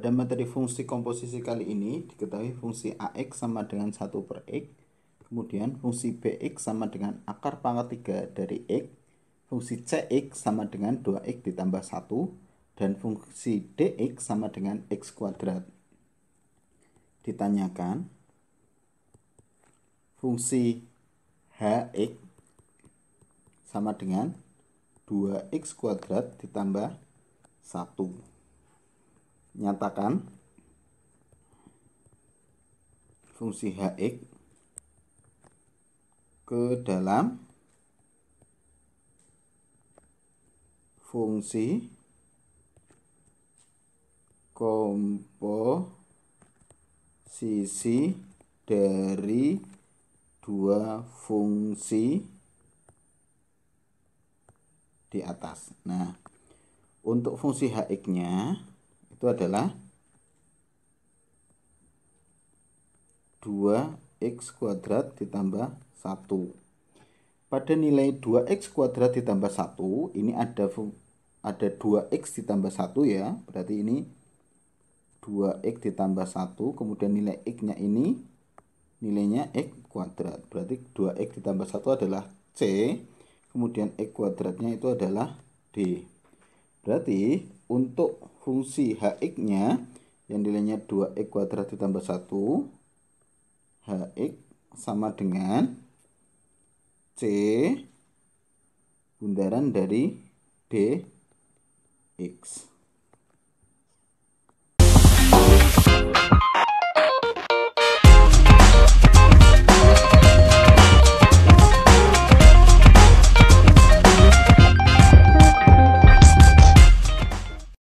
Pada materi fungsi komposisi kali ini diketahui fungsi AX sama dengan 1 per X, kemudian fungsi BX sama dengan akar pangkat 3 dari X, fungsi CX sama dengan 2X ditambah 1, dan fungsi DX sama dengan X kuadrat. Ditanyakan, fungsi HX sama dengan 2X kuadrat ditambah 1 nyatakan fungsi hx ke dalam fungsi komposisi dari dua fungsi di atas. Nah, untuk fungsi hx-nya itu adalah 2x kuadrat ditambah 1. Pada nilai 2x kuadrat ditambah 1, ini ada ada 2x ditambah 1 ya, berarti ini 2x ditambah 1, kemudian nilai x-nya ini nilainya x kuadrat. Berarti 2x ditambah 1 adalah C, kemudian x kuadratnya itu adalah D. Berarti untuk fungsi hx-nya yang nilainya 2x kuadrat ditambah 1 hx sama dengan c bundaran dari dx